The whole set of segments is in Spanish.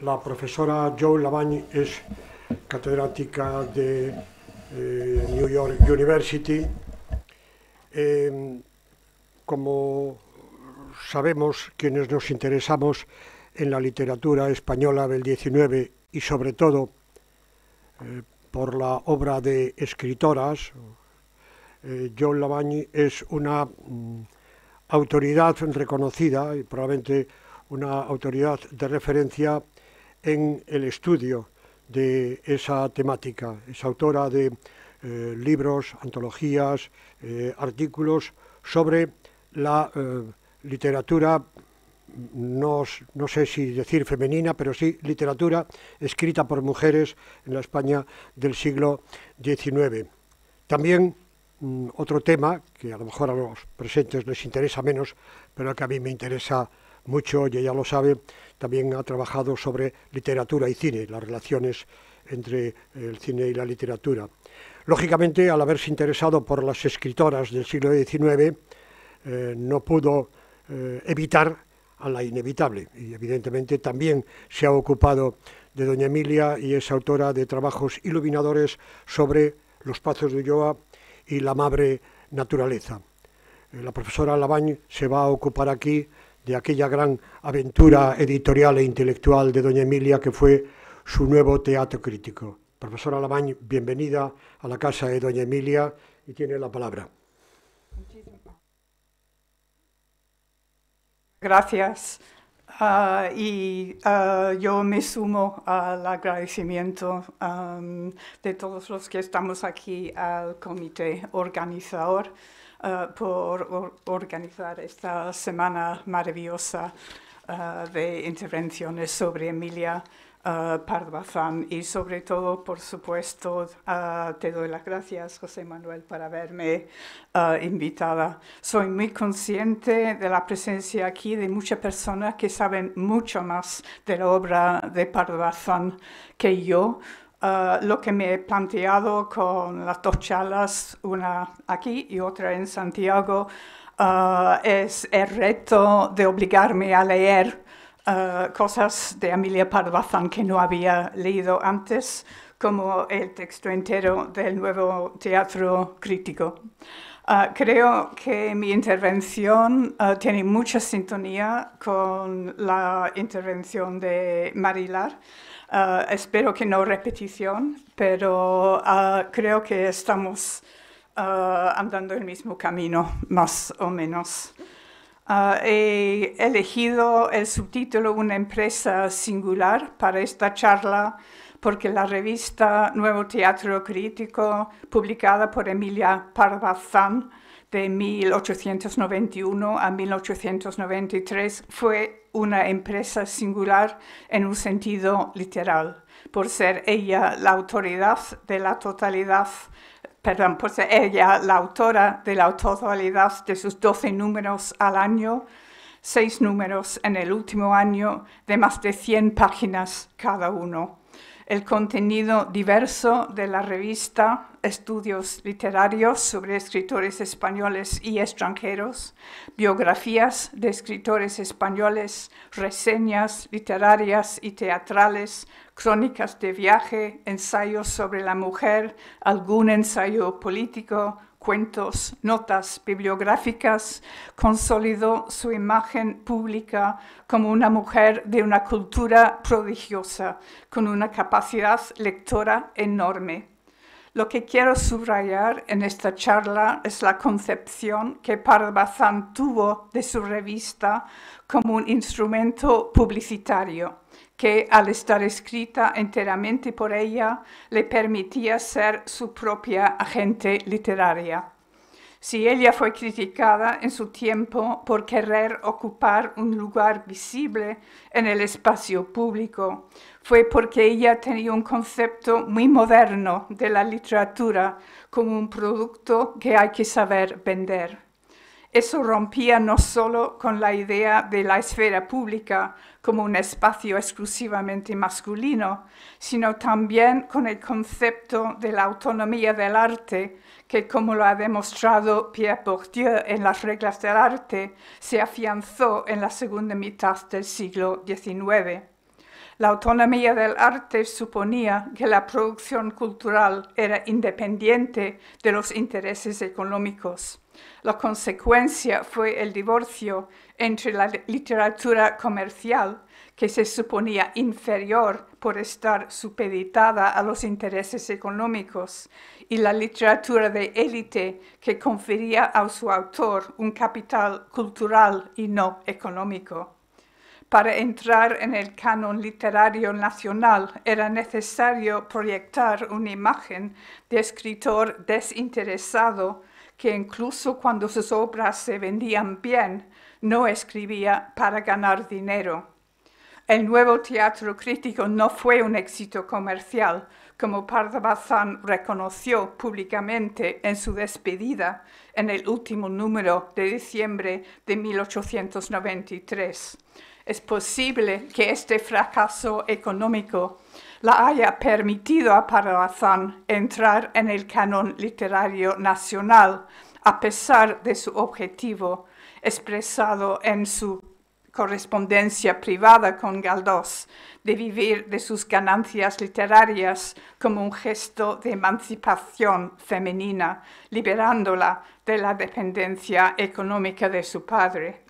La profesora Joan Lavagne es catedrática de eh, New York University. Em, como sabemos quienes nos interesamos en la literatura española del XIX y sobre todo eh, por la obra de escritoras, eh, Joan Lavagne es una mm, autoridad reconocida y probablemente una autoridad de referencia en el estudio de esa temática. Es autora de eh, libros, antologías, eh, artículos sobre la eh, literatura, no, sé si decir femenina, pero sí literatura escrita por mujeres en la España del siglo XIX. También mm, otro tema que a lo mejor a los presentes les interesa menos, pero que a mí me interesa mucho, ella ya lo sabe, también ha trabajado sobre literatura y cine, las relaciones entre el cine y la literatura. Lógicamente, al haberse interesado por las escritoras del siglo XIX, eh, no pudo eh, evitar a la inevitable. Y evidentemente también se ha ocupado de doña Emilia y es autora de trabajos iluminadores sobre los pazos de Ulloa y la madre naturaleza. Eh, la profesora Lavañ se va a ocupar aquí de aquella gran aventura editorial e intelectual de doña Emilia que fue su nuevo teatro crítico. Profesora Lamañ, bienvenida a la casa de doña Emilia y tiene la palabra. Gracias. Ah, y ah, yo me sumo al agradecimiento de todos los que estamos aquí al comité organizador. Eh, por organizar esta semana maravillosa eh, de intervenciones sobre Emilia eh, Pardo Bazán y sobre todo, por supuesto, te doy las gracias, José Manuel, por haberme invitada. Soy muy consciente de la presencia aquí de muchas personas que saben mucho más de la obra de Bazán que yo, Ah, lo que me he planteado con las dos charlas, una aquí y otra en Santiago, ah, es el reto de obligarme a leer ah, cosas de Amelia Parvazán que no había leído antes, como el texto entero del nuevo teatro crítico. creo que mi intervención tiene mucha sintonía con la intervención de Marilar, Ah, espero que no repetición, pero ah, creo que estamos ah, andando el mismo camino, más o menos. he elegido el subtítulo Una empresa singular para esta charla porque la revista Nuevo Teatro Crítico, publicada por Emilia Parvazán, de 1891 a 1893 fue una empresa singular en un sentido literal, por ser ella la autoridad de la totalidad perdón, por ser ella la autora de la totalidad de sus 12 números al año, seis números en el último año de más de 100 páginas cada uno el contenido diverso de la revista Estudios Literarios sobre escritores españoles y extranjeros, biografías de escritores españoles, reseñas literarias y teatrales, crónicas de viaje, ensayos sobre la mujer, algún ensayo político, cuentos, notas bibliográficas, consolidó su imagen pública como una mujer de una cultura prodigiosa, con una capacidad lectora enorme. Lo que quiero subrayar en esta charla es la concepción que Parvazan tuvo de su revista como un instrumento publicitario que al estar escrita enteramente por ella le permitía ser su propia agente literaria. Si ella fue criticada en su tiempo por querer ocupar un lugar visible en el espacio público, fue porque ella tenía un concepto muy moderno de la literatura como un producto que hay que saber vender. Eso rompía no solo con la idea de la esfera pública como un espacio exclusivamente masculino, sino también con el concepto de la autonomía del arte que como lo ha demostrado Pierre Bourdieu en las reglas del arte, se afianzó en la segunda mitad del siglo XIX. La autonomía del arte suponía que la producción cultural era independiente de los intereses económicos. La consecuencia fue el divorcio entre la literatura comercial que se suponía inferior por estar supeditada a los intereses económicos, y la literatura de élite que confería a su autor un capital cultural y no económico. Para entrar en el canon literario nacional era necesario proyectar una imagen de escritor desinteresado que incluso cuando sus obras se vendían bien, no escribía para ganar dinero el nuevo teatro crítico no fue un éxito comercial, como bazán reconoció públicamente en su despedida en el último número de diciembre de 1893. Es posible que este fracaso económico la haya permitido a Pardabazán entrar en el canon literario nacional, a pesar de su objetivo expresado en su correspondencia privada con Galdós, de vivir de sus ganancias literarias como un gesto de emancipación femenina, liberándola de la dependencia económica de su padre.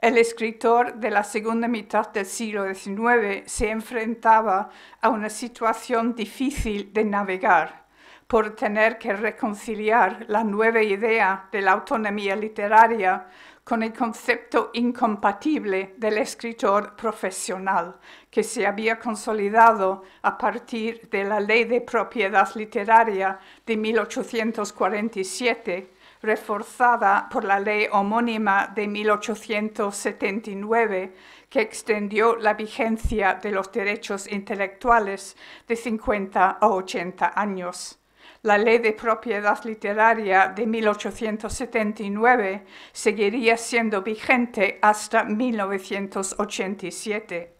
El escritor de la segunda mitad del siglo XIX se enfrentaba a una situación difícil de navegar por tener que reconciliar la nueva idea de la autonomía literaria con el concepto incompatible del escritor profesional, que se había consolidado a partir de la Ley de Propiedad Literaria de 1847, reforzada por la ley homónima de 1879, que extendió la vigencia de los derechos intelectuales de 50 a 80 años la ley de propiedad literaria de 1879 seguiría siendo vigente hasta 1987.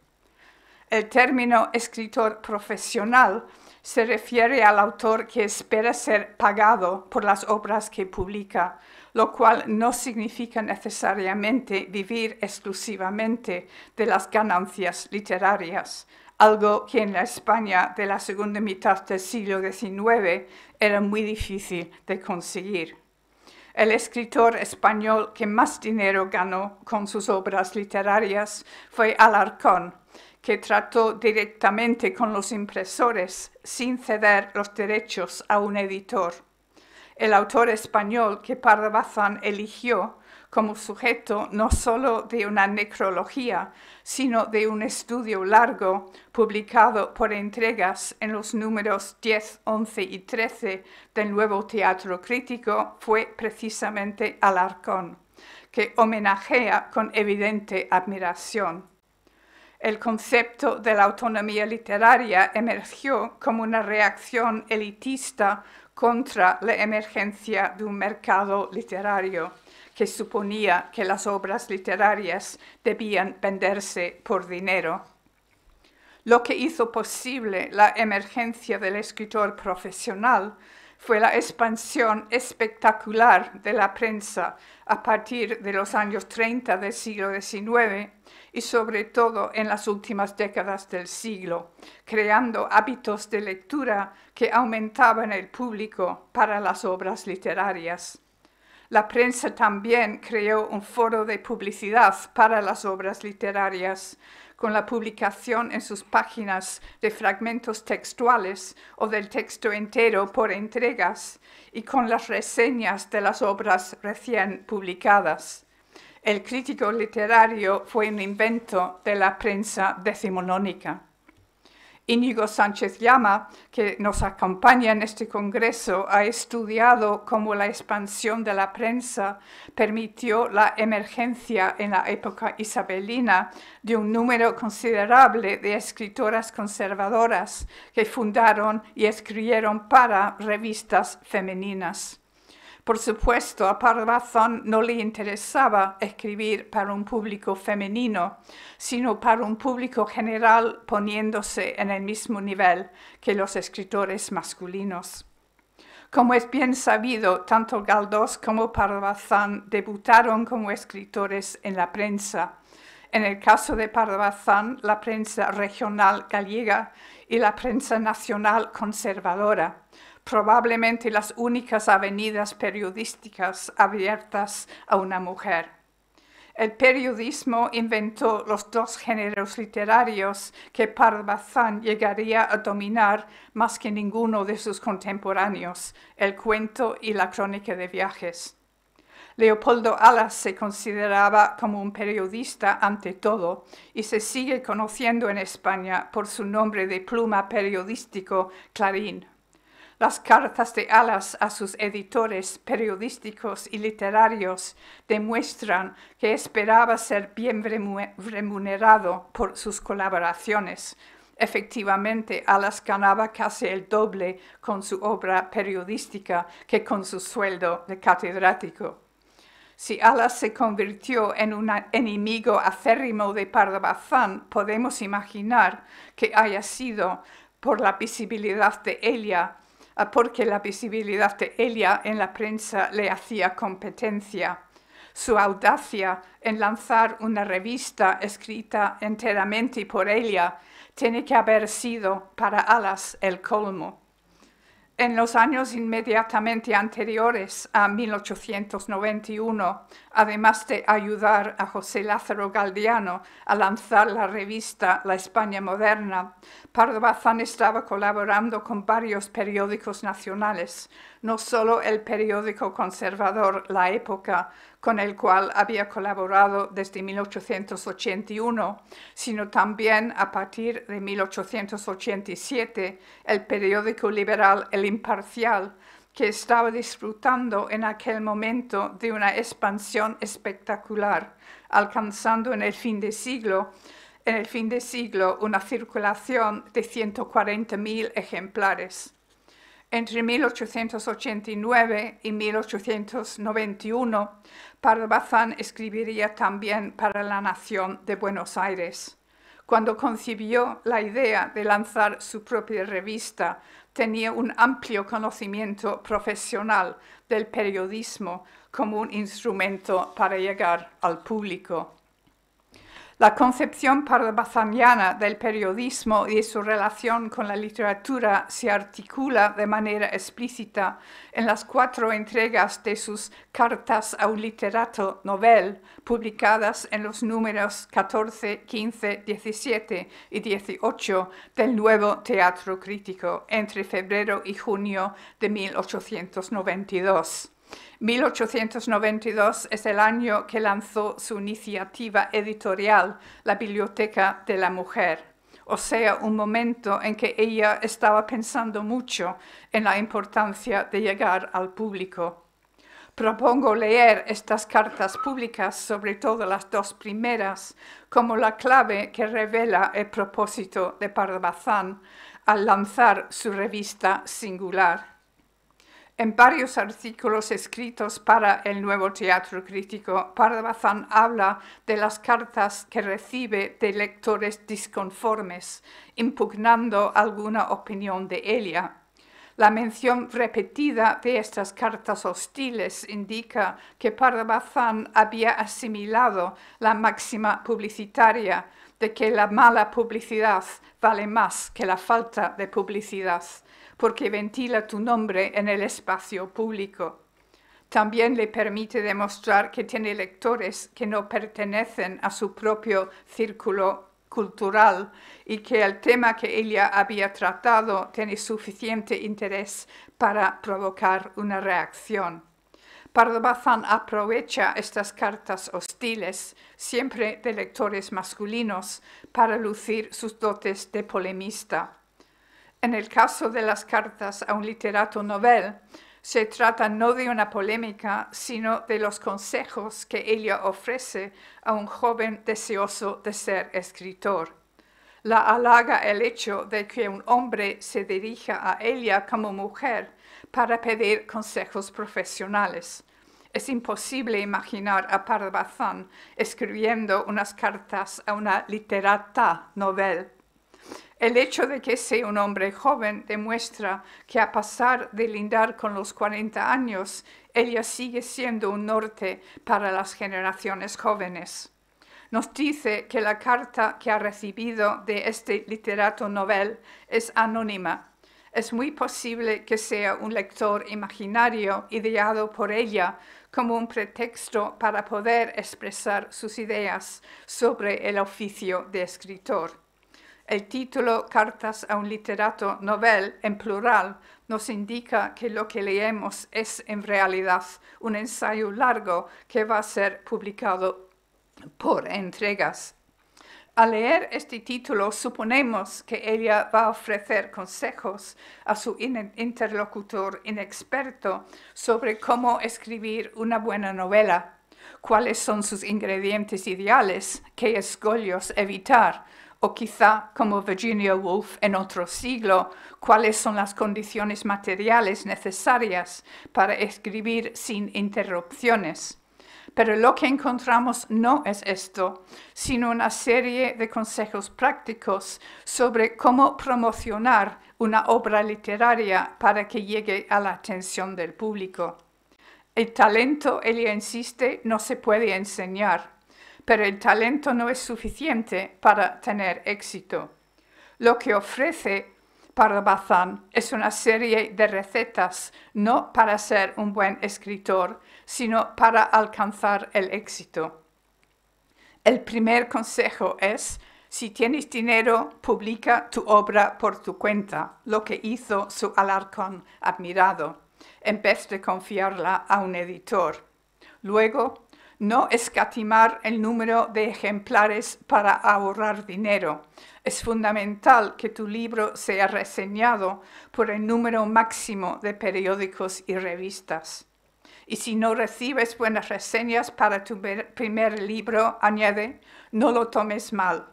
El término escritor profesional se refiere al autor que espera ser pagado por las obras que publica, lo cual no significa necesariamente vivir exclusivamente de las ganancias literarias, algo que en la España de la segunda mitad del siglo XIX era muy difícil de conseguir. El escritor español que más dinero ganó con sus obras literarias fue Alarcón, que trató directamente con los impresores sin ceder los derechos a un editor. El autor español que Pardo eligió como sujeto no solo de una necrología, sino de un estudio largo publicado por entregas en los números 10, 11 y 13 del nuevo teatro crítico, fue precisamente Alarcón, que homenajea con evidente admiración. El concepto de la autonomía literaria emergió como una reacción elitista contra la emergencia de un mercado literario que suponía que las obras literarias debían venderse por dinero, lo que hizo posible la emergencia del escritor profesional fue la expansión espectacular de la prensa a partir de los años 30 del siglo XIX y sobre todo en las últimas décadas del siglo, creando hábitos de lectura que aumentaban el público para las obras literarias la prensa también creó un foro de publicidad para las obras literarias, con la publicación en sus páginas de fragmentos textuales o del texto entero por entregas y con las reseñas de las obras recién publicadas. El crítico literario fue un invento de la prensa decimonónica. Íñigo Sánchez Llama, que nos acompaña en este Congreso, ha estudiado cómo la expansión de la prensa permitió la emergencia en la época isabelina de un número considerable de escritoras conservadoras que fundaron y escribieron para revistas femeninas. Por supuesto, a Parbazán no le interesaba escribir para un público femenino, sino para un público general poniéndose en el mismo nivel que los escritores masculinos. Como es bien sabido, tanto Galdós como Parbazán debutaron como escritores en la prensa. En el caso de Parbazán, la prensa regional gallega y la prensa nacional conservadora probablemente las únicas avenidas periodísticas abiertas a una mujer. El periodismo inventó los dos géneros literarios que Parvazán llegaría a dominar más que ninguno de sus contemporáneos, el cuento y la crónica de viajes. Leopoldo Alas se consideraba como un periodista ante todo y se sigue conociendo en España por su nombre de pluma periodístico Clarín las cartas de Alas a sus editores periodísticos y literarios demuestran que esperaba ser bien remunerado por sus colaboraciones. Efectivamente, Alas ganaba casi el doble con su obra periodística que con su sueldo de catedrático. Si Alas se convirtió en un enemigo acérrimo de Pardabazán, podemos imaginar que haya sido por la visibilidad de Elia Ah, porque la visibilidad de Elia en la prensa le hacía competencia. Su audacia en lanzar una revista escrita enteramente por ella tiene que haber sido para Alas el colmo. En los años inmediatamente anteriores a 1891, además de ayudar a José Lázaro Galdiano a lanzar la revista La España Moderna, Pardo Bazán estaba colaborando con varios periódicos nacionales, no solo el periódico conservador La Época, con el cual había colaborado desde 1881, sino también a partir de 1887 el periódico liberal El Imparcial, que estaba disfrutando en aquel momento de una expansión espectacular, alcanzando en el fin de siglo en el fin de siglo una circulación de 140.000 ejemplares entre 1889 y 1891, Pardo Bazán escribiría también para La Nación de Buenos Aires. Cuando concibió la idea de lanzar su propia revista, tenía un amplio conocimiento profesional del periodismo como un instrumento para llegar al público. La concepción parabasaniana del periodismo y su relación con la literatura se articula de manera explícita en las cuatro entregas de sus Cartas a un literato novel, publicadas en los números 14, 15, 17 y 18 del Nuevo Teatro Crítico entre febrero y junio de 1892. 1892 es el año que lanzó su iniciativa editorial, la Biblioteca de la Mujer, o sea, un momento en que ella estaba pensando mucho en la importancia de llegar al público. Propongo leer estas cartas públicas, sobre todo las dos primeras, como la clave que revela el propósito de Parbazán al lanzar su revista singular. En varios artículos escritos para el Nuevo Teatro Crítico, Pardabazán habla de las cartas que recibe de lectores disconformes, impugnando alguna opinión de Elia. La mención repetida de estas cartas hostiles indica que Pardabazán había asimilado la máxima publicitaria de que la mala publicidad vale más que la falta de publicidad porque ventila tu nombre en el espacio público. También le permite demostrar que tiene lectores que no pertenecen a su propio círculo cultural y que el tema que ella había tratado tiene suficiente interés para provocar una reacción. Pardo aprovecha estas cartas hostiles, siempre de lectores masculinos, para lucir sus dotes de polemista. En el caso de las cartas a un literato novel, se trata no de una polémica, sino de los consejos que ella ofrece a un joven deseoso de ser escritor. La halaga el hecho de que un hombre se dirija a ella como mujer para pedir consejos profesionales. Es imposible imaginar a Parvazán escribiendo unas cartas a una literata novel. El hecho de que sea un hombre joven demuestra que a pasar de lindar con los 40 años, ella sigue siendo un norte para las generaciones jóvenes. Nos dice que la carta que ha recibido de este literato novel es anónima. Es muy posible que sea un lector imaginario ideado por ella como un pretexto para poder expresar sus ideas sobre el oficio de escritor. El título Cartas a un literato novel en plural nos indica que lo que leemos es en realidad un ensayo largo que va a ser publicado por entregas. Al leer este título suponemos que ella va a ofrecer consejos a su interlocutor inexperto sobre cómo escribir una buena novela, cuáles son sus ingredientes ideales, qué escollos evitar, o quizá, como Virginia Woolf en otro siglo, cuáles son las condiciones materiales necesarias para escribir sin interrupciones. Pero lo que encontramos no es esto, sino una serie de consejos prácticos sobre cómo promocionar una obra literaria para que llegue a la atención del público. El talento, él insiste, no se puede enseñar, pero el talento no es suficiente para tener éxito. Lo que ofrece Bazán es una serie de recetas, no para ser un buen escritor, sino para alcanzar el éxito. El primer consejo es, si tienes dinero, publica tu obra por tu cuenta, lo que hizo su Alarcón admirado, en vez de confiarla a un editor. Luego, no escatimar el número de ejemplares para ahorrar dinero. Es fundamental que tu libro sea reseñado por el número máximo de periódicos y revistas. Y si no recibes buenas reseñas para tu primer libro, añade, no lo tomes mal.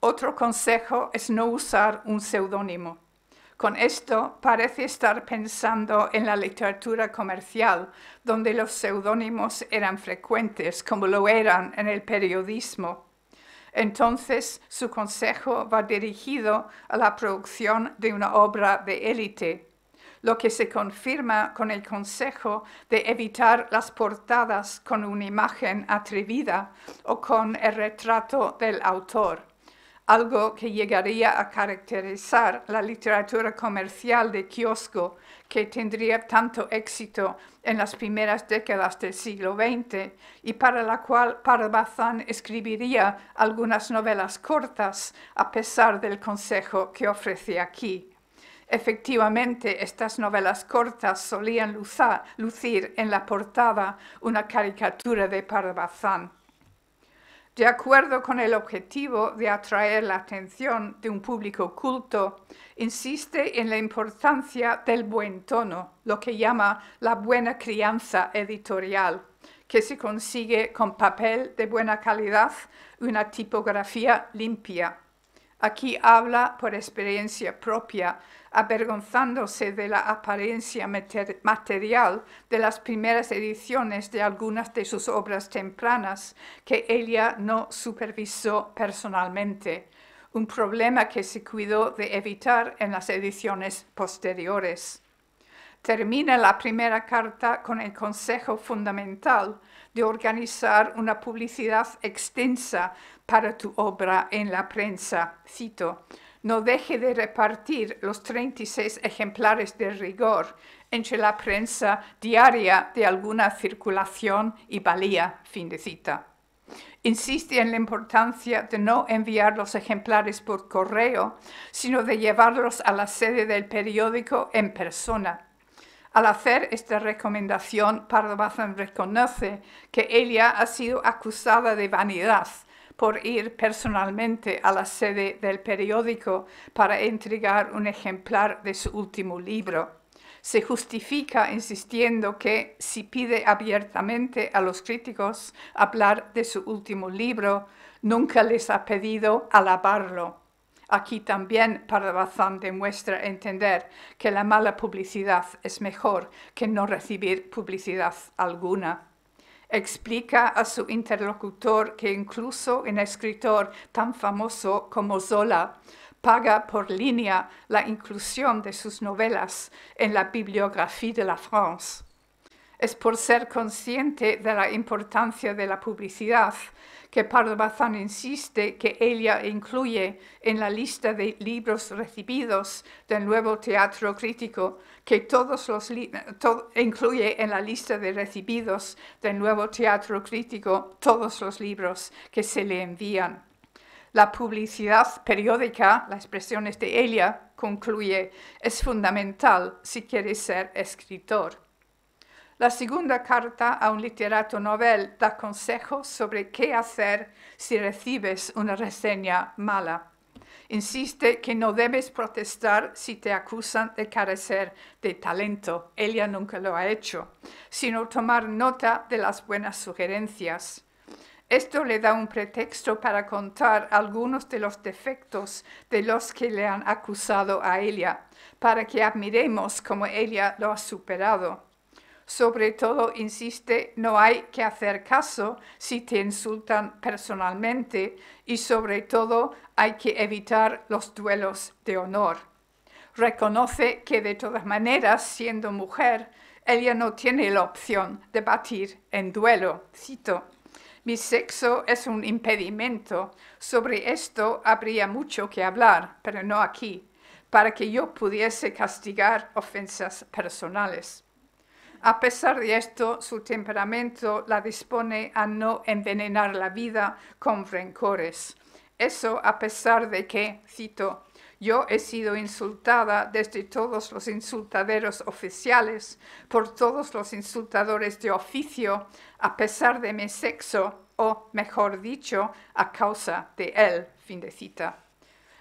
Otro consejo es no usar un seudónimo. Con esto parece estar pensando en la literatura comercial, donde los seudónimos eran frecuentes, como lo eran en el periodismo. Entonces, su consejo va dirigido a la producción de una obra de élite, lo que se confirma con el consejo de evitar las portadas con una imagen atrevida o con el retrato del autor algo que llegaría a caracterizar la literatura comercial de kiosco que tendría tanto éxito en las primeras décadas del siglo XX y para la cual Parbazán escribiría algunas novelas cortas a pesar del consejo que ofrece aquí. Efectivamente, estas novelas cortas solían lucir en la portada una caricatura de Parbazán de acuerdo con el objetivo de atraer la atención de un público culto, insiste en la importancia del buen tono, lo que llama la buena crianza editorial, que se consigue con papel de buena calidad, una tipografía limpia. Aquí habla por experiencia propia, avergonzándose de la apariencia material de las primeras ediciones de algunas de sus obras tempranas que ella no supervisó personalmente, un problema que se cuidó de evitar en las ediciones posteriores. Termina la primera carta con el consejo fundamental de organizar una publicidad extensa para tu obra en la prensa. Cito, no deje de repartir los 36 ejemplares de rigor entre la prensa diaria de alguna circulación y valía. Fin de cita. Insiste en la importancia de no enviar los ejemplares por correo, sino de llevarlos a la sede del periódico en persona. Al hacer esta recomendación, Pardo Bazán reconoce que ella ha sido acusada de vanidad por ir personalmente a la sede del periódico para entregar un ejemplar de su último libro. Se justifica insistiendo que si pide abiertamente a los críticos hablar de su último libro, nunca les ha pedido alabarlo. Aquí también Parabazán demuestra entender que la mala publicidad es mejor que no recibir publicidad alguna. Explica a su interlocutor que incluso un escritor tan famoso como Zola paga por línea la inclusión de sus novelas en la bibliografía de la France. Es por ser consciente de la importancia de la publicidad que Pardo Bazán insiste que ella incluye en la lista de libros recibidos del nuevo teatro crítico, que todos los incluye en la lista de recibidos del nuevo teatro crítico todos los libros que se le envían. La publicidad periódica, las expresiones de ella, concluye, es fundamental si quieres ser escritor. La segunda carta a un literato novel da consejos sobre qué hacer si recibes una reseña mala. Insiste que no debes protestar si te acusan de carecer de talento, ella nunca lo ha hecho, sino tomar nota de las buenas sugerencias. Esto le da un pretexto para contar algunos de los defectos de los que le han acusado a ella, para que admiremos cómo ella lo ha superado. Sobre todo, insiste, no hay que hacer caso si te insultan personalmente y sobre todo hay que evitar los duelos de honor. Reconoce que de todas maneras, siendo mujer, ella no tiene la opción de batir en duelo. Cito, mi sexo es un impedimento. Sobre esto habría mucho que hablar, pero no aquí, para que yo pudiese castigar ofensas personales. A pesar de esto, su temperamento la dispone a no envenenar la vida con rencores. Eso a pesar de que, cito, yo he sido insultada desde todos los insultaderos oficiales, por todos los insultadores de oficio, a pesar de mi sexo, o mejor dicho, a causa de él. Fin de cita.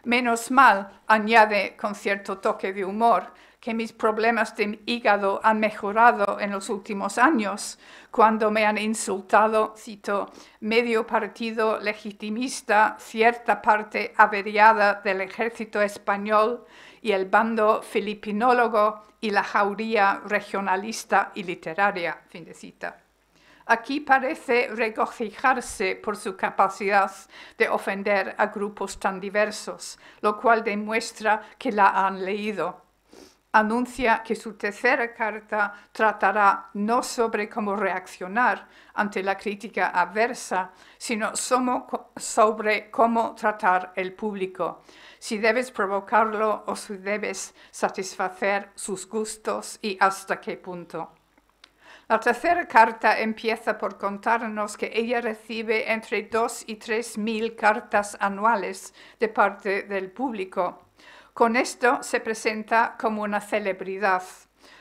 Menos mal, añade con cierto toque de humor, que mis problemas de hígado han mejorado en los últimos años, cuando me han insultado, cito, medio partido legitimista, cierta parte averiada del ejército español y el bando filipinólogo y la jauría regionalista y literaria, fin de cita. Aquí parece regocijarse por su capacidad de ofender a grupos tan diversos, lo cual demuestra que la han leído anuncia que su tercera carta tratará no sobre cómo reaccionar ante la crítica adversa, sino sobre cómo tratar el público, si debes provocarlo o si debes satisfacer sus gustos y hasta qué punto. La tercera carta empieza por contarnos que ella recibe entre 2 y 3 mil cartas anuales de parte del público con esto se presenta como una celebridad.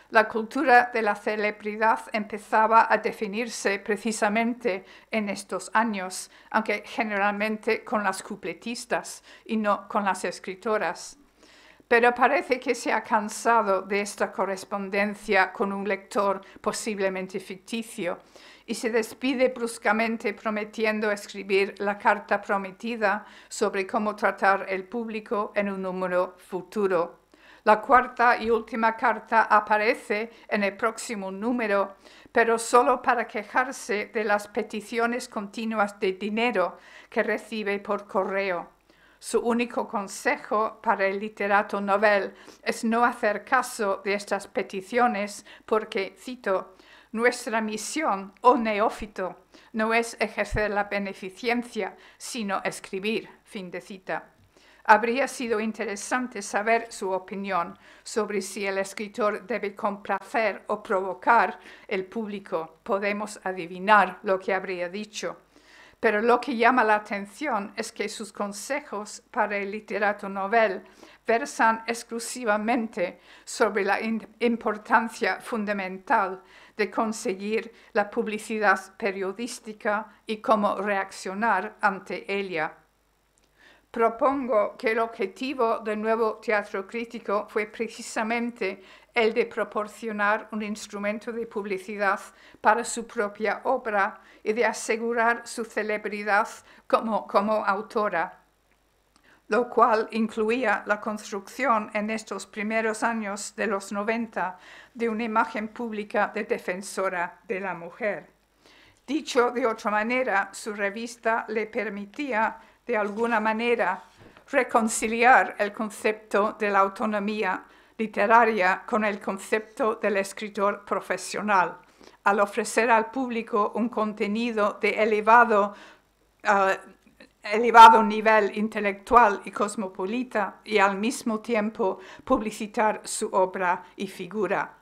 La cultura de la celebridad empezaba a definirse precisamente en estos años, aunque generalmente con las cupletistas y no con las escritoras. Pero parece que se ha cansado de esta correspondencia con un lector posiblemente ficticio y se despide bruscamente prometiendo escribir la carta prometida sobre cómo tratar el público en un número futuro. La cuarta y última carta aparece en el próximo número, pero solo para quejarse de las peticiones continuas de dinero que recibe por correo. Su único consejo para el literato novel es no hacer caso de estas peticiones porque, cito, nuestra misión, o oh neófito, no es ejercer la beneficencia, sino escribir. Fin de cita. Habría sido interesante saber su opinión sobre si el escritor debe complacer o provocar el público. Podemos adivinar lo que habría dicho. Pero lo que llama la atención es que sus consejos para el literato novel versan exclusivamente sobre la importancia fundamental de conseguir la publicidad periodística y cómo reaccionar ante ella. Propongo que el objetivo del nuevo teatro crítico fue precisamente el de proporcionar un instrumento de publicidad para su propia obra y de asegurar su celebridad como, como autora lo cual incluía la construcción en estos primeros años de los 90 de una imagen pública de defensora de la mujer. Dicho de otra manera, su revista le permitía, de alguna manera, reconciliar el concepto de la autonomía literaria con el concepto del escritor profesional, al ofrecer al público un contenido de elevado ah, elevado nivel intelectual y cosmopolita y al mismo tiempo publicitar su obra y figura.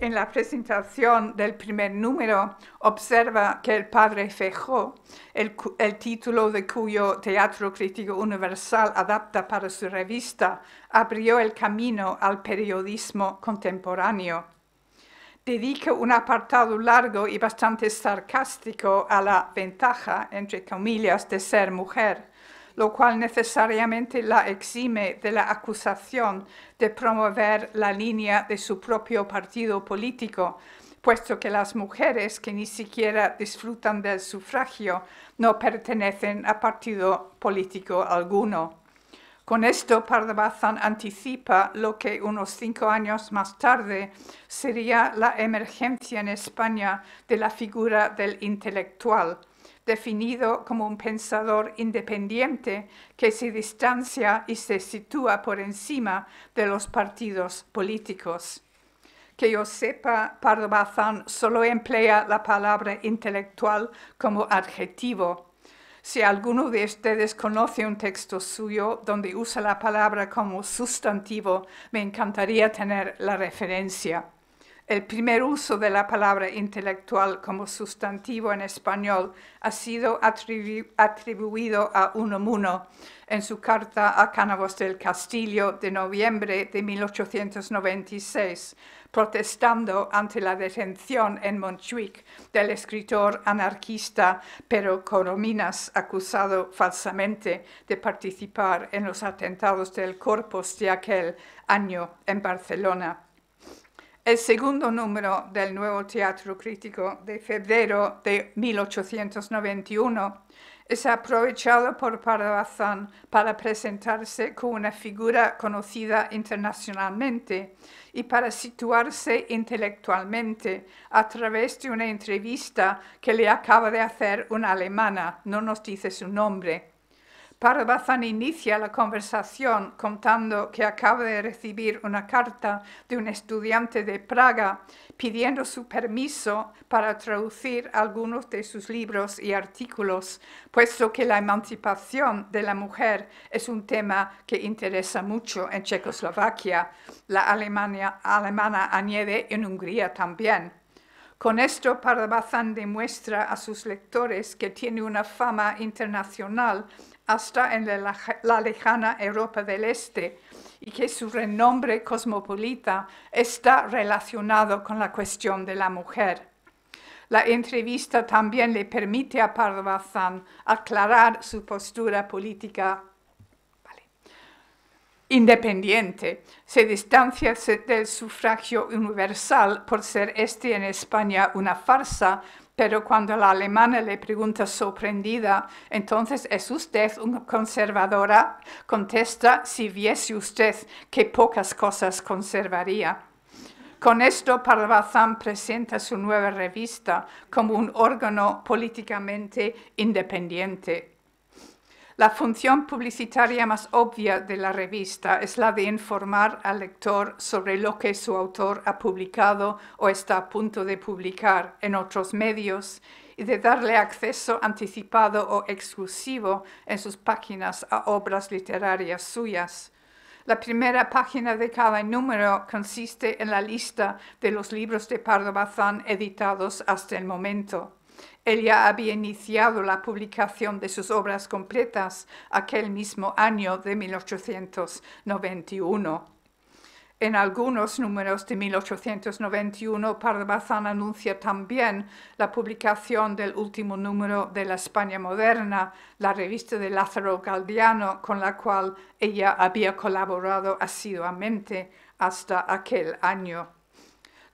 En la presentación del primer número observa que el padre Fejó, el, el, título de cuyo Teatro Crítico Universal adapta para su revista, abrió el camino al periodismo contemporáneo dedica un apartado largo y bastante sarcástico a la ventaja, entre comillas, de ser mujer, lo cual necesariamente la exime de la acusación de promover la línea de su propio partido político, puesto que las mujeres que ni siquiera disfrutan del sufragio no pertenecen a partido político alguno. Con esto, Bazán anticipa lo que unos cinco años más tarde sería la emergencia en España de la figura del intelectual, definido como un pensador independiente que se distancia y se sitúa por encima de los partidos políticos. Que yo sepa, Pardo Bazán solo emplea la palabra intelectual como adjetivo si alguno de ustedes conoce un texto suyo donde usa la palabra como sustantivo, me encantaría tener la referencia. El primer uso de la palabra intelectual como sustantivo en español ha sido atribuido a Unamuno en su carta a Cánovas del Castillo de noviembre de 1896, protestando ante la detención en Montjuic del escritor anarquista Pero Corominas, acusado falsamente de participar en los atentados del Corpus de aquel año en Barcelona el segundo número del Nuevo Teatro Crítico de febrero de 1891 es aprovechado por Paravazán para presentarse como una figura conocida internacionalmente y para situarse intelectualmente a través de una entrevista que le acaba de hacer una alemana, no nos dice su nombre. Parvazan inicia la conversación contando que acaba de recibir una carta de un estudiante de Praga pidiendo su permiso para traducir algunos de sus libros y artículos, puesto que la emancipación de la mujer es un tema que interesa mucho en Checoslovaquia. La Alemania, alemana añade en Hungría también. Con esto, Parvazan demuestra a sus lectores que tiene una fama internacional hasta en la, lejana Europa del Este y que su renombre cosmopolita está relacionado con la cuestión de la mujer. La entrevista también le permite a Bazán aclarar su postura política independiente. Se distancia del sufragio universal por ser este en España una farsa pero cuando la alemana le pregunta sorprendida, entonces es usted una conservadora, contesta, si viese usted que pocas cosas conservaría. Con esto, Parvazán presenta su nueva revista como un órgano políticamente independiente, la función publicitaria más obvia de la revista es la de informar al lector sobre lo que su autor ha publicado o está a punto de publicar en otros medios y de darle acceso anticipado o exclusivo en sus páginas a obras literarias suyas. La primera página de cada número consiste en la lista de los libros de Pardo Bazán editados hasta el momento. Ella había iniciado la publicación de sus obras completas aquel mismo año de 1891. En algunos números de 1891, Pardabazán anuncia también la publicación del último número de La España Moderna, la revista de Lázaro Galdiano, con la cual ella había colaborado asiduamente hasta aquel año.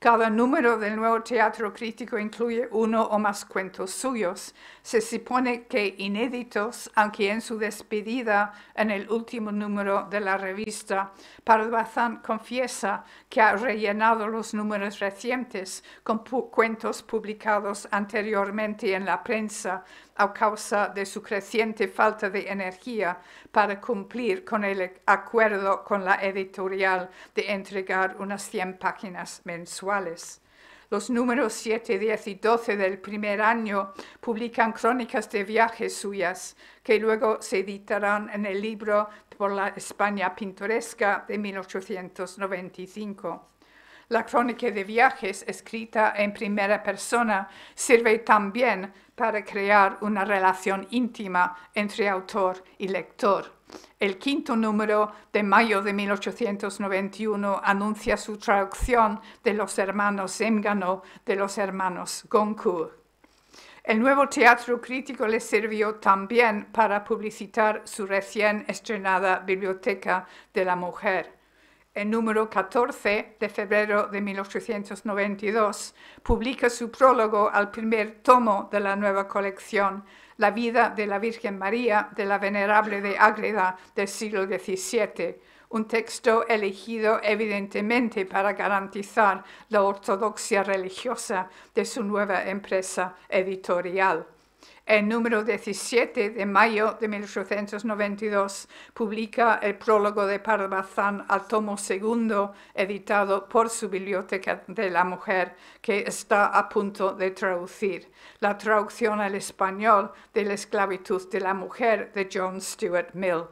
Cada número del nuevo teatro crítico incluye uno o más cuentos suyos. Se supone que inéditos, aunque en su despedida en el último número de la revista, Parvazan confiesa que ha rellenado los números recientes con cuentos publicados anteriormente en la prensa a causa de su creciente falta de energía para cumplir con el acuerdo con la editorial de entregar unas 100 páginas mensuales. Los números 7, 10 y 12 del primer año publican crónicas de viajes suyas, que luego se editarán en el libro Por la España Pintoresca de 1895. La crónica de viajes escrita en primera persona sirve también para crear una relación íntima entre autor y lector. El quinto número de mayo de 1891 anuncia su traducción de los hermanos Zengano de los hermanos Goncourt. El nuevo teatro crítico le sirvió también para publicitar su recién estrenada Biblioteca de la Mujer el número 14 de febrero de 1892, publica su prólogo al primer tomo de la nueva colección, La vida de la Virgen María de la Venerable de Ágreda del siglo XVII, un texto elegido evidentemente para garantizar la ortodoxia religiosa de su nueva empresa editorial el número 17 de mayo de 1892 publica el prólogo de Parabazán al tomo segundo editado por su Biblioteca de la Mujer, que está a punto de traducir, la traducción al español de la esclavitud de la mujer de John Stuart Mill.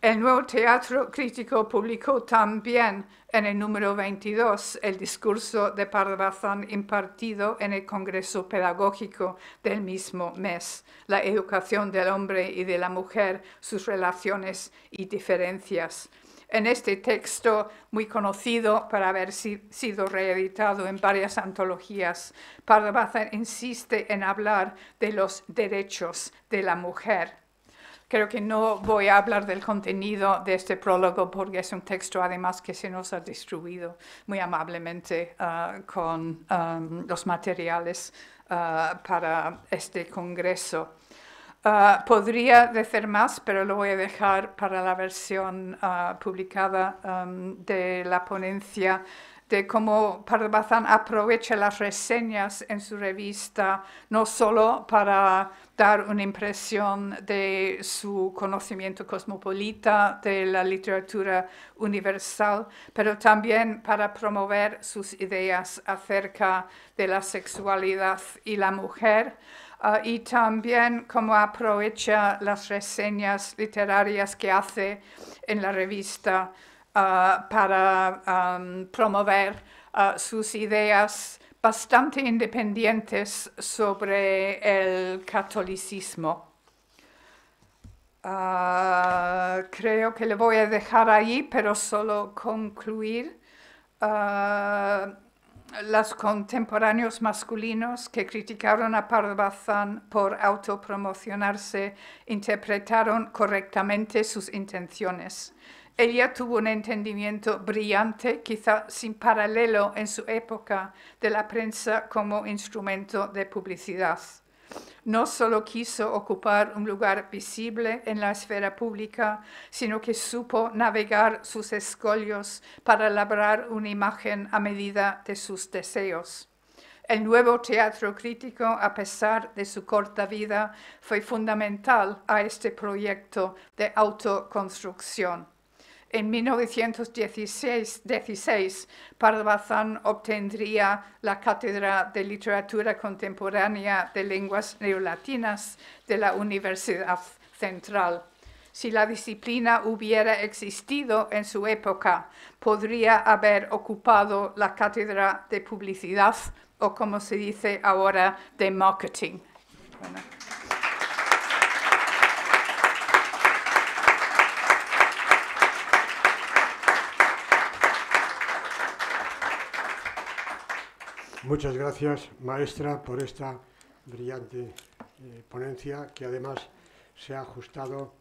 El Nuevo Teatro Crítico publicó también en el número 22, el discurso de Parvazan impartido en el Congreso Pedagógico del mismo mes, la educación del hombre y de la mujer, sus relaciones y diferencias. En este texto, muy conocido para haber sido reeditado en varias antologías, Parvazan insiste en hablar de los derechos de la mujer Creo que no voy a hablar del contenido de este prólogo porque es un texto además que se nos ha distribuido muy amablemente ah, con los materiales ah, para este congreso. Ah, podría decir más, pero lo voy a dejar para la versión publicada de la ponencia de cómo Parabazán aprovecha las reseñas en su revista, no solo para dar una impresión de su conocimiento cosmopolita de la literatura universal, pero también para promover sus ideas acerca de la sexualidad y la mujer. Ah, y también cómo aprovecha las reseñas literarias que hace en la revista Ah, para promover ah, sus ideas bastante independientes sobre el catolicismo. Ah, creo que le voy a dejar ahí, pero solo concluir. los contemporáneos masculinos que criticaron a Parvazán por autopromocionarse interpretaron correctamente sus intenciones ella tuvo un entendimiento brillante, quizá sin paralelo en su época, de la prensa como instrumento de publicidad. No solo quiso ocupar un lugar visible en la esfera pública, sino que supo navegar sus escollos para labrar una imagen a medida de sus deseos. El nuevo teatro crítico, a pesar de su corta vida, fue fundamental a este proyecto de autoconstrucción. En 1916, 16, obtendría la Cátedra de Literatura Contemporánea de Lenguas Neolatinas de la Universidad Central. Si la disciplina hubiera existido en su época, podría haber ocupado la Cátedra de Publicidad o, como se dice ahora, de Marketing. Muchas gracias, maestra, por esta brillante eh, ponencia que además se ha ajustado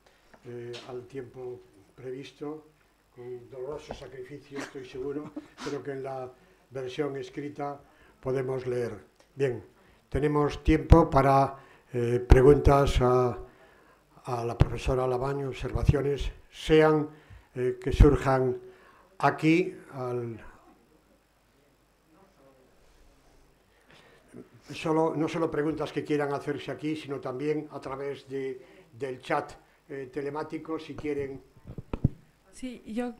eh, al tiempo previsto, con doloroso sacrificio, estoy seguro, pero que en la versión escrita podemos leer. Bien, tenemos tiempo para eh, preguntas a, la profesora Labaño, observaciones, sean que surjan aquí al, solo, no solo preguntas que quieran hacerse aquí, sino también a través de, del chat eh, telemático, si quieren. Sí, yo.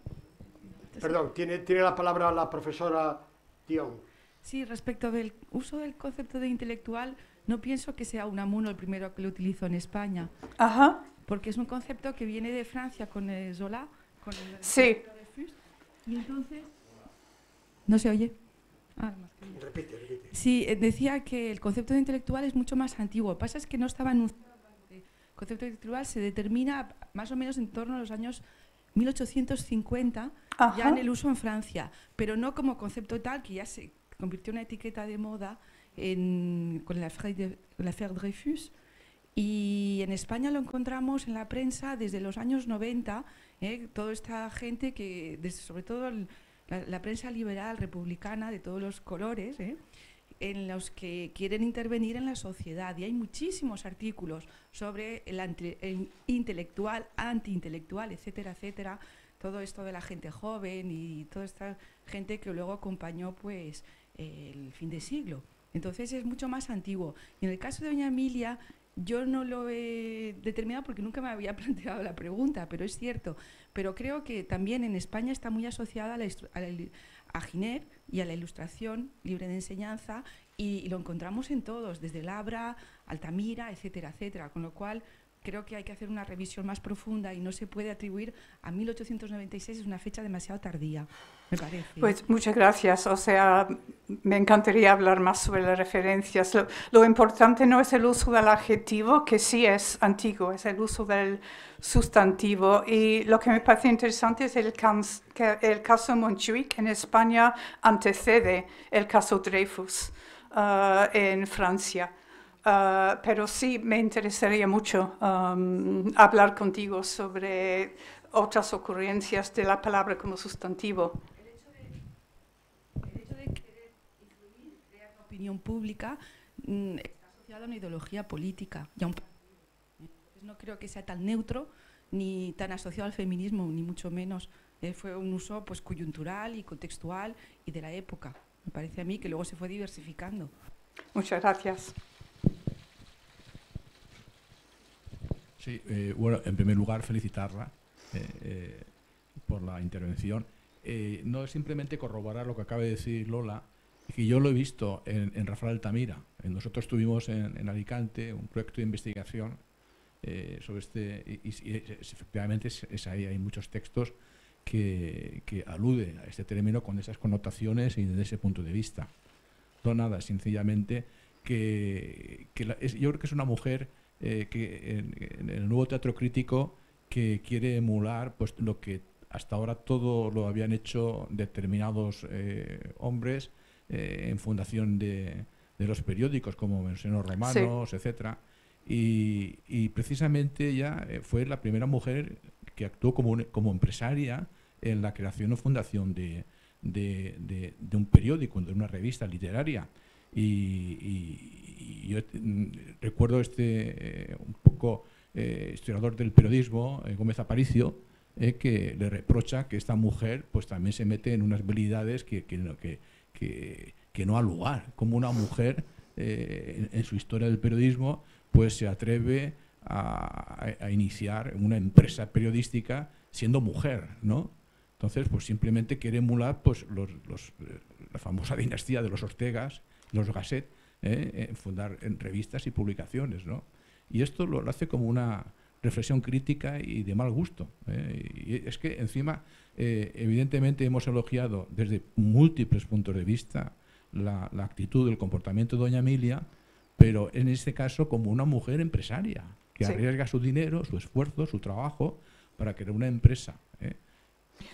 Perdón, tiene, tiene la palabra la profesora Dion. Sí, respecto del uso del concepto de intelectual, no pienso que sea un Unamuno el primero que lo utilizo en España. Ajá. Porque es un concepto que viene de Francia con Zola. Con el sí. y entonces. No se oye. Ah, repite, repite. Sí, eh, decía que el concepto de intelectual es mucho más antiguo. Lo que pasa es que no estaba anunciado. El concepto de intelectual se determina más o menos en torno a los años 1850, ya en el uso en Francia, pero no como concepto tal que ya se convirtió en una etiqueta de moda en, con la affaire Dreyfus. Y en España lo encontramos en la prensa desde los años 90, eh, toda esta gente que, sobre todo el, la, prensa liberal, republicana, de todos los colores, ¿eh? en los que quieren intervenir en la sociedad. Y hay muchísimos artículos sobre el, anti, intelectual, antiintelectual, etcétera, etcétera. Todo esto de la gente joven y toda esta gente que luego acompañó pues el fin de siglo. Entonces es mucho más antiguo. Y en el caso de Doña Emilia yo no lo he determinado porque nunca me había planteado la pregunta, pero es cierto. Pero creo que también en España está muy asociada a, la, y a la ilustración libre de enseñanza y, y, lo encontramos en todos, desde Labra, Altamira, etcétera, etcétera. Con lo cual creo que hay que hacer una revisión más profunda y no se puede atribuir a 1896 es una fecha demasiado tardía. Pues muchas gracias. O sea, me encantaría hablar más sobre las referencias. Lo, importante no es el uso del adjetivo, que sí es antiguo, es el uso del sustantivo. Y lo que me parece interesante es el, que el caso Montjuic en España antecede el caso Dreyfus eh, en Francia. Eh, pero sí me interesaría mucho um, hablar contigo sobre otras ocurrencias de la palabra como sustantivo. opinión pública está mm, asociado a una ideología política pues no creo que sea tan neutro ni tan asociado al feminismo, ni mucho menos. Eh, fue un uso pues coyuntural y contextual y de la época. Me parece a mí que luego se fue diversificando. Muchas gracias. Sí, eh, bueno, en primer lugar felicitarla eh, por la intervención. no es simplemente corroborar lo que acaba de decir Lola, que yo lo he visto en, Rafael Altamira. Eh, nosotros tuvimos en, Alicante un proyecto de investigación eh, sobre este, y, efectivamente es, ahí, hay muchos textos que, que, a este término con esas connotaciones y desde ese punto de vista. No nada, sencillamente, que, yo creo que es una mujer eh, que en, el nuevo teatro crítico que quiere emular pues lo que hasta ahora todo lo habían hecho determinados hombres eh, en fundación de, de, los periódicos, como mencionó Romanos, etcétera. Y, y, precisamente ella eh, fue la primera mujer que actuó como, como empresaria en la creación o fundación de, de, de, un periódico, de una revista literaria. Y, yo mm, recuerdo este, eh, un poco, historiador del periodismo, Gómez Aparicio, que le reprocha que esta mujer pues también se mete en unas habilidades que, que que, no ha lugar, como una mujer eh, en, su historia del periodismo pues se atreve a, iniciar una empresa periodística siendo mujer, ¿no? Entonces, pues simplemente quiere emular pues, los, eh, la famosa dinastía de los Ortegas, los Gasset, ¿eh? fundar revistas y publicaciones, ¿no? Y esto lo, hace como una, reflexión crítica y de mal gusto. Y es que encima eh, evidentemente hemos elogiado desde múltiples puntos de vista la, la, actitud, el comportamiento de doña Emilia, pero en este caso como una mujer empresaria, que arriesga su dinero, su esfuerzo, su trabajo para crear una empresa. ¿eh?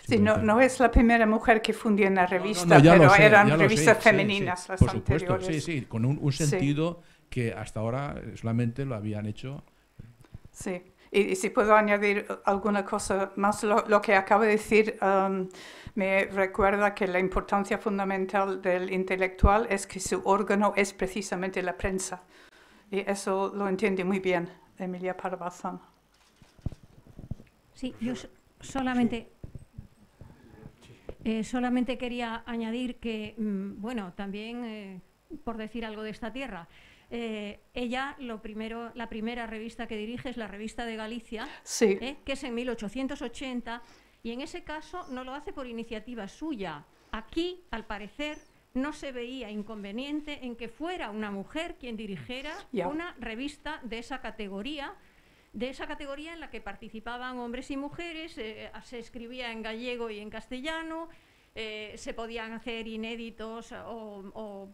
Sí, no, no, es la primera mujer que fundió una revista, pero eran revistas femeninas las por anteriores. sí, sí, con un, un sentido que hasta ahora solamente lo habían hecho. Sí. Y, si puedo añadir alguna cosa más, lo, que acaba de decir um, me recuerda que la importancia fundamental del intelectual es que su órgano es precisamente la prensa. Y eso lo entiende muy bien Emilia Parvazan. Sí, yo solamente... Eh, solamente quería añadir que, mm, bueno, también eh, por decir algo de esta tierra, eh, ella, lo primero, la primera revista que dirige es la revista de Galicia, eh, que es en 1880, y en ese caso no lo hace por iniciativa suya. Aquí, al parecer, no se veía inconveniente en que fuera una mujer quien dirigiera una revista de esa categoría, de esa categoría en la que participaban hombres y mujeres, eh, se escribía en gallego y en castellano, eh, se podían hacer inéditos o,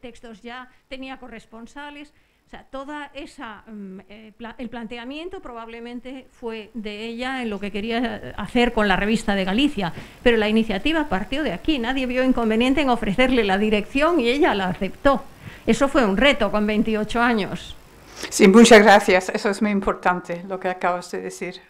textos ya, tenía corresponsales. O sea, toda esa mm, eh, el planteamiento probablemente fue de ella en lo que quería eh, hacer con la revista de Galicia, pero la iniciativa partió de aquí. Nadie vio inconveniente en ofrecerle la dirección y ella la aceptó. Eso fue un reto con 28 años. Sí, muchas gracias. Eso es muy importante lo que acabas de decir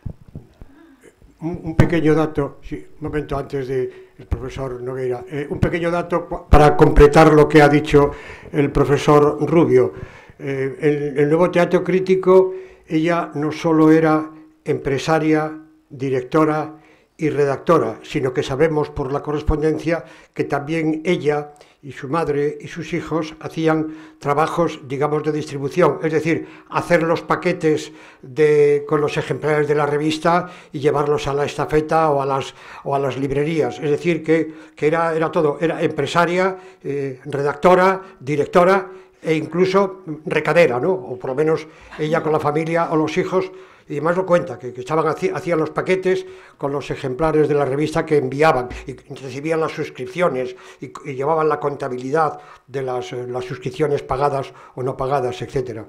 un, pequeño dato, sí, un momento antes del profesor Nogueira, eh, un pequeño dato para completar lo que ha dicho el profesor Rubio. Eh, el nuevo teatro crítico, ella no solo era empresaria, directora y redactora, sino que sabemos por la correspondencia que también ella y su madre y sus hijos hacían trabajos, digamos, de distribución, es decir, hacer los paquetes de, con los ejemplares de la revista y llevarlos a la estafeta o a las, o a las librerías. Es decir, que, que era, era todo, era empresaria, eh, redactora, directora e incluso recadera, ¿no? O por lo menos ella con la familia o los hijos y además lo cuenta, que, que estaban, hacían los paquetes con los ejemplares de la revista que enviaban y recibían las suscripciones y, llevaban la contabilidad de eh, las, suscripciones pagadas o no pagadas, etc.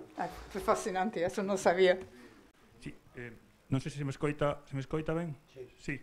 Fue fascinante, eso no sabía. Eh, no sé si me escoita, ¿se me escoita bien Sí. sí.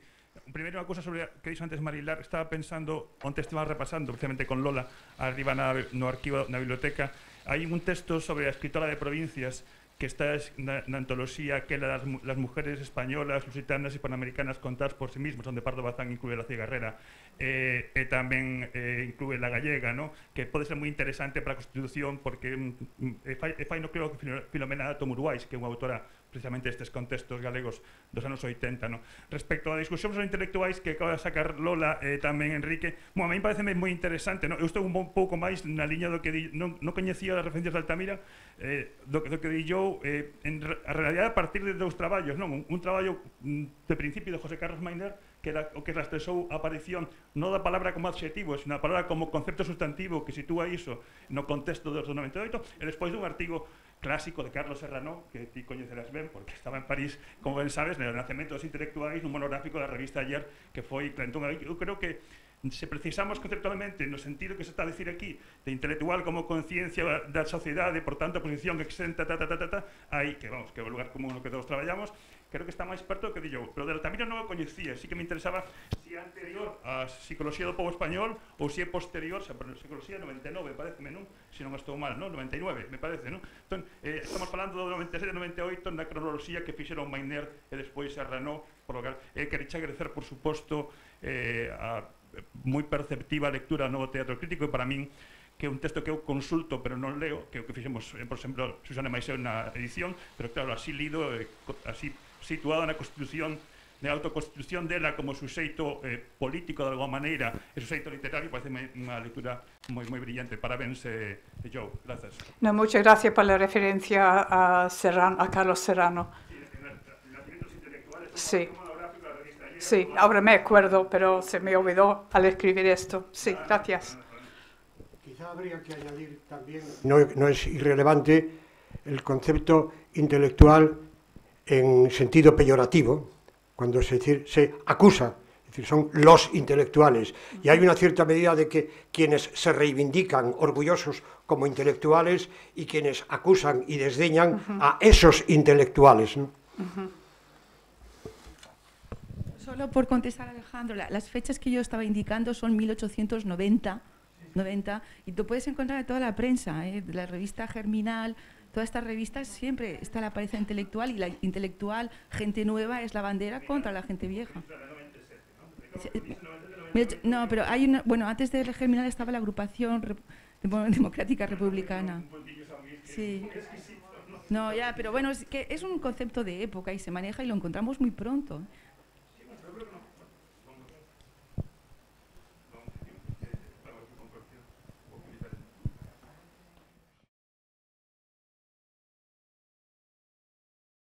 primero una cosa sobre que dijo antes Marilar, estaba pensando, antes estaba repasando precisamente con Lola, arriba en no arquivo, una biblioteca, hay un texto sobre la escritora de provincias que está en antología que las, mujeres españolas, lusitanas y panamericanas contadas por sí mismas, donde Pardo Bazán incluye la cigarrera. eh, e tamén eh, eh inclúe la gallega, no? que pode ser moi interesante para a Constitución porque mm, e fai, e fai no creo que Filomena Dato Muruais, que é unha autora precisamente destes contextos galegos dos anos 80. No? Respecto a discusións sobre intelectuais que acaba de sacar Lola e eh, tamén Enrique, bueno, a mí parece moi interesante. No? Eu estou un pouco máis na liña do que di, non, non coñecía as referencias de Altamira eh, do, do que di yo, eh, en, en realidad a partir de dous traballos, ¿no? Un, un traballo mm, de principio de José Carlos Mainer que la, o que rastresou a aparición non da palabra como adxetivo, sino a palabra como concepto sustantivo que sitúa iso no contexto do 98 e despois dun artigo clásico de Carlos Serrano, que ti coñecerás ben, porque estaba en París, como ben sabes, no Nacemento dos Intelectuais, nun monográfico da revista Ayer, que foi, entón, eu creo que se precisamos conceptualmente no sentido que se está a decir aquí de intelectual como conciencia da sociedade, por tanto, posición exenta, ta, ta, ta, ta, ta, aí, que vamos, que é o lugar común no que todos traballamos, creo que está máis perto que dillo, pero de Altamira non o coñecía, sí que me interesaba si é anterior a psicología do povo español ou si é posterior, xa, pero psicología 99, pareceme, non? Se si non estou mal, non? 99, me parece, non? Entón, eh, estamos falando do 97, 98 na cronoloxía que fixeron Mainer e despois se arranou por lo que eh, quería agradecer, por suposto, eh, a moi perceptiva lectura lectura no teatro crítico e para min que é un texto que eu consulto pero non leo, que é o que fixemos, eh, por exemplo, Susana Maiseu na edición, pero claro, así lido, eh, así situado na Constitución de autoconstitución dela como suxeito eh, político de alguma maneira e suxeito literario, parece unha lectura moi moi brillante. Parabéns, eh, Joe. Grazas. No, moitas gracias pola referencia a Serrano, a Carlos Serrano. Sí, en, intelectuales sí. Sí, ahora me acuerdo, pero se me olvidó al escribir esto. Sí, gracias. Quizá habría que añadir también, no, es irrelevante, el concepto intelectual en sentido peyorativo, cuando se, decir, se acusa, es decir, son los intelectuales. Y hay una cierta medida de que quienes se reivindican orgullosos como intelectuales y quienes acusan y desdeñan a esos intelectuales. ¿no? Solo por contestar, Alejandro, las fechas que yo estaba indicando son 1890. 90, y tú puedes encontrar en toda la prensa, ¿eh? la revista Germinal, todas estas revistas siempre está la pareja intelectual y la intelectual, gente nueva, es la bandera contra la gente vieja. Eh, no, pero hay una, bueno, antes de Germinal estaba la agrupación democrática republicana. Sí. No, ya, pero bueno, es que es un concepto de época y se maneja y lo encontramos muy pronto. ¿eh?